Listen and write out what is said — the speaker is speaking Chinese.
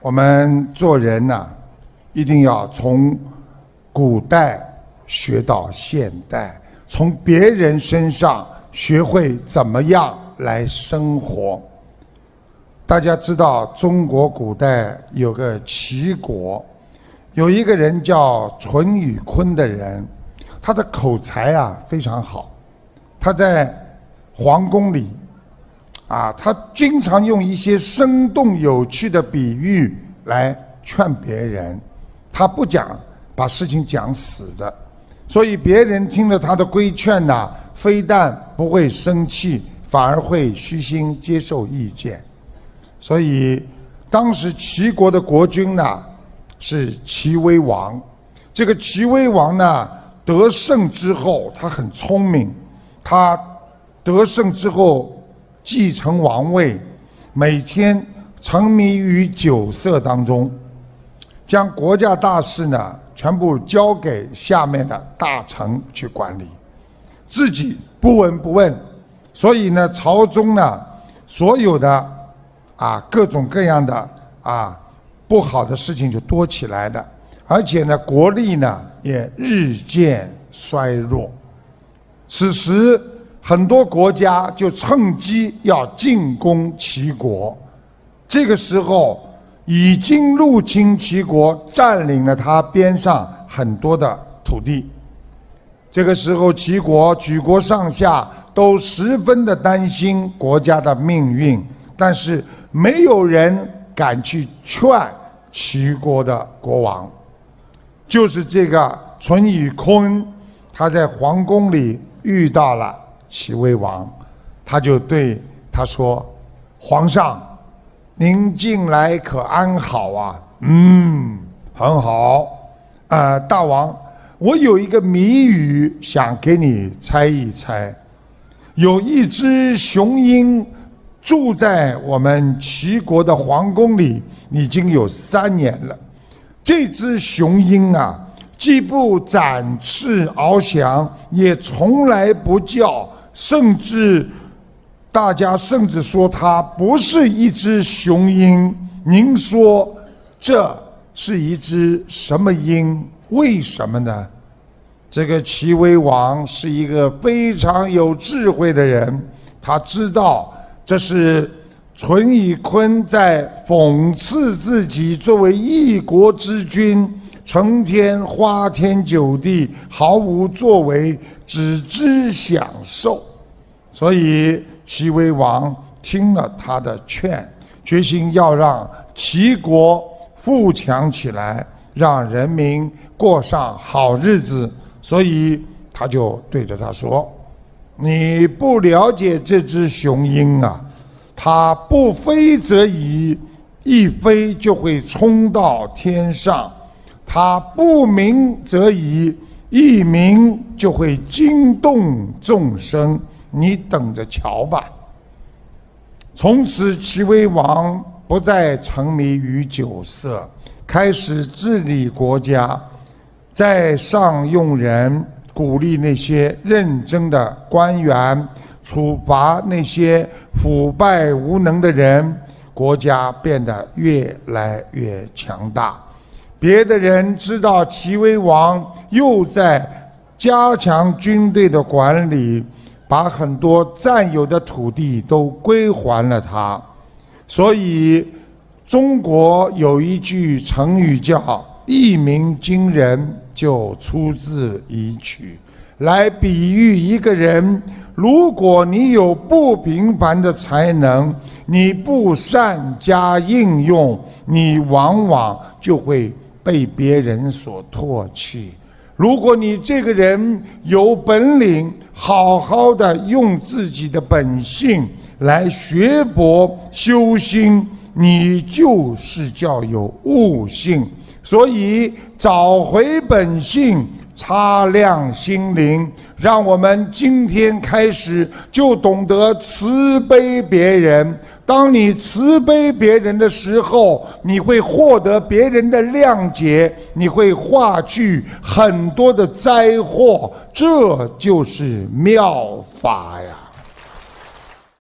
我们做人呐，一定要从古代学到现代，从别人身上学会怎么样来生活。大家知道，中国古代有个齐国，有一个人叫淳于髡的人，他的口才啊非常好，他在皇宫里。啊，他经常用一些生动有趣的比喻来劝别人，他不讲把事情讲死的，所以别人听了他的规劝呢，非但不会生气，反而会虚心接受意见。所以当时齐国的国君呐是齐威王，这个齐威王呢得胜之后，他很聪明，他得胜之后。继承王位，每天沉迷于酒色当中，将国家大事呢全部交给下面的大臣去管理，自己不闻不问，所以呢，朝中呢所有的啊各种各样的啊不好的事情就多起来了，而且呢，国力呢也日渐衰弱，此时。很多国家就趁机要进攻齐国，这个时候已经入侵齐国，占领了他边上很多的土地。这个时候，齐国举国上下都十分的担心国家的命运，但是没有人敢去劝齐国的国王。就是这个淳于髡，他在皇宫里遇到了。齐威王，他就对他说：“皇上，您近来可安好啊？嗯，很好。啊，大王，我有一个谜语想给你猜一猜。有一只雄鹰住在我们齐国的皇宫里，已经有三年了。这只雄鹰啊，既不展翅翱翔，也从来不叫。”甚至，大家甚至说他不是一只雄鹰。您说这是一只什么鹰？为什么呢？这个齐威王是一个非常有智慧的人，他知道这是淳于髡在讽刺自己。作为一国之君，成天花天酒地，毫无作为，只知享受。所以齐威王听了他的劝，决心要让齐国富强起来，让人民过上好日子。所以他就对着他说：“你不了解这只雄鹰啊，它不飞则已，一飞就会冲到天上；它不鸣则已，一鸣就会惊动众生。”你等着瞧吧。从此，齐威王不再沉迷于酒色，开始治理国家，在上用人，鼓励那些认真的官员，处罚那些腐败无能的人，国家变得越来越强大。别的人知道齐威王又在加强军队的管理。把很多占有的土地都归还了他，所以中国有一句成语叫“一鸣惊人”，就出自一曲，来比喻一个人。如果你有不平凡的才能，你不善加应用，你往往就会被别人所唾弃。如果你这个人有本领，好好的用自己的本性来学博修心，你就是叫有悟性。所以找回本性。擦亮心灵，让我们今天开始就懂得慈悲别人。当你慈悲别人的时候，你会获得别人的谅解，你会化去很多的灾祸。这就是妙法呀。